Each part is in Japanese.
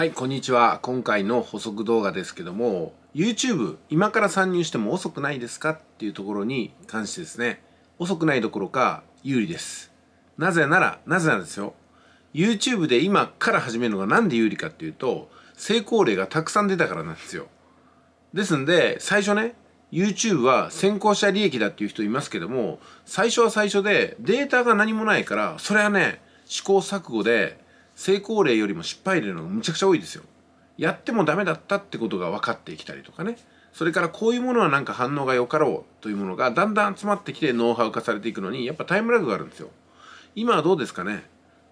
はい、こんにちは。今回の補足動画ですけども、YouTube、今から参入しても遅くないですかっていうところに関してですね、遅くないどころか有利です。なぜなら、なぜなんですよ。YouTube で今から始めるのが何で有利かっていうと、成功例がたくさん出たからなんですよ。ですんで、最初ね、YouTube は先行者利益だっていう人いますけども、最初は最初でデータが何もないから、それはね、試行錯誤で成功例よりも失敗例のむちゃくちゃ多いですよ。やってもダメだったってことが分かってきたりとかね。それからこういうものはなんか反応が良かろうというものがだんだん集まってきてノウハウ化されていくのにやっぱタイムラグがあるんですよ。今はどうですかね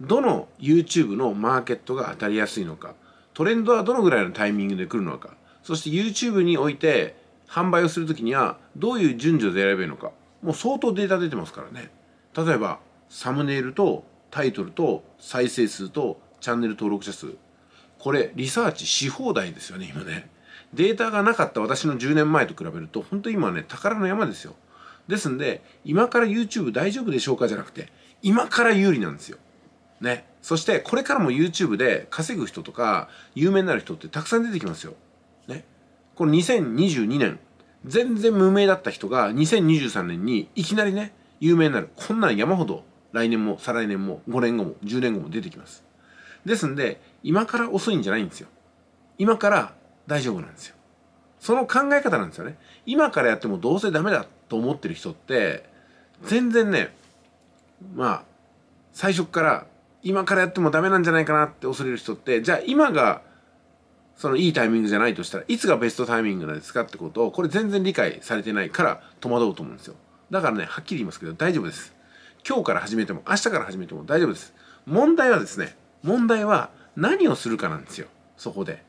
どの YouTube のマーケットが当たりやすいのか、トレンドはどのぐらいのタイミングで来るのか、そして YouTube において販売をするときにはどういう順序で選べるのか、もう相当データ出てますからね。例えば、サムネイルとタイトルと再生数とチャンネル登録者数これリサーチし放題ですよね今ねデータがなかった私の10年前と比べると本当今ね宝の山ですよですんで今から YouTube 大丈夫でしょうかじゃなくて今から有利なんですよねそしてこれからも YouTube で稼ぐ人とか有名になる人ってたくさん出てきますよねこの2022年全然無名だった人が2023年にいきなりね有名になるこんなん山ほど来年も再来年も5年後も10年後も出てきますですんで今から遅いんじゃないんですよ今から大丈夫なんですよその考え方なんですよね今からやってもどうせダメだと思ってる人って全然ねまあ最初から今からやってもダメなんじゃないかなって恐れる人ってじゃあ今がそのいいタイミングじゃないとしたらいつがベストタイミングなんですかってことをこれ全然理解されてないから戸惑うと思うんですよだからねはっきり言いますけど大丈夫です今日から始めても明日から始めても大丈夫です問題はですね問題は何をするかなんですよそこで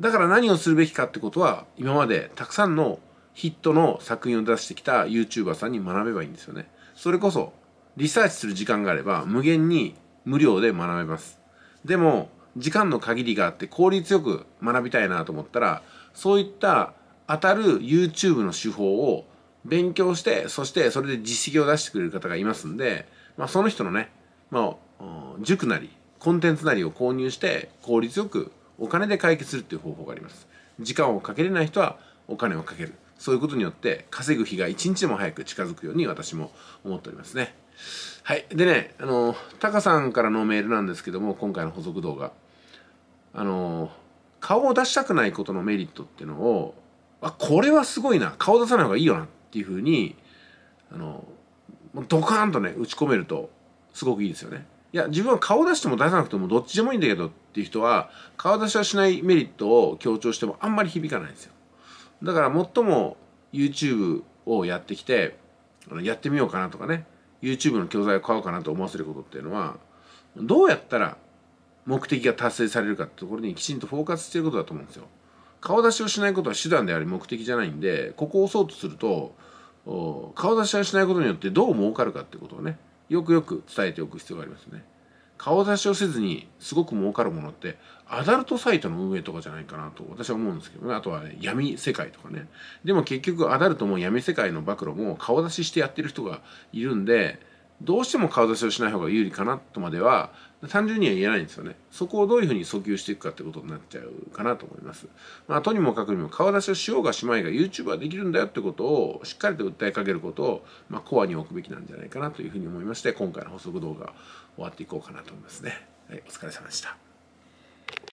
だから何をするべきかってことは今までたくさんのヒットの作品を出してきた YouTuber さんに学べばいいんですよねそれこそリサーチする時間があれば無限に無料で学べますでも時間の限りがあって効率よく学びたいなと思ったらそういった当たる YouTube の手法を勉強してそしてそれで実績を出してくれる方がいますんで、まあ、その人のね、まあ、塾なりコンテンツなりを購入して効率よくお金で解決するっていう方法があります時間をかけれない人はお金をかけるそういうことによって稼ぐ日が一日も早く近づくように私も思っておりますねはいでねあのタカさんからのメールなんですけども今回の補足動画あの顔を出したくないことのメリットっていうのをあこれはすごいな顔出さない方がいいよなっていうふうにあのドカーンとね打ち込めるとすごくいいですよねいや自分は顔出しても出さなくてもどっちでもいいんだけどっていう人は顔出しはしないメリットを強調してもあんまり響かないんですよだから最も YouTube をやってきてやってみようかなとかね YouTube の教材を買おうかなと思わせることっていうのはどうやったら目的が達成されるかってところにきちんとフォーカスしてることだと思うんですよ顔出しをしないことは手段であり目的じゃないんでここを押そうとすると顔出しはしないことによってどう儲かるかってことをねよくよく伝えておく必要がありますね。顔出しをせずにすごく儲かるものってアダルトサイトの運営とかじゃないかなと私は思うんですけどねあとは、ね、闇世界とかねでも結局アダルトも闇世界の暴露も顔出ししてやってる人がいるんでどうしても顔出しをしない方が有利かなとまでは単純には言えないんですよね。そこをどういうふうに訴求していくかってことになっちゃうかなと思います。まあ、とにもかくにも顔出しをしようがしまいが YouTube はできるんだよってことをしっかりと訴えかけることを、まあ、コアに置くべきなんじゃないかなというふうに思いまして、今回の補足動画終わっていこうかなと思いますね。はい、お疲れ様でした。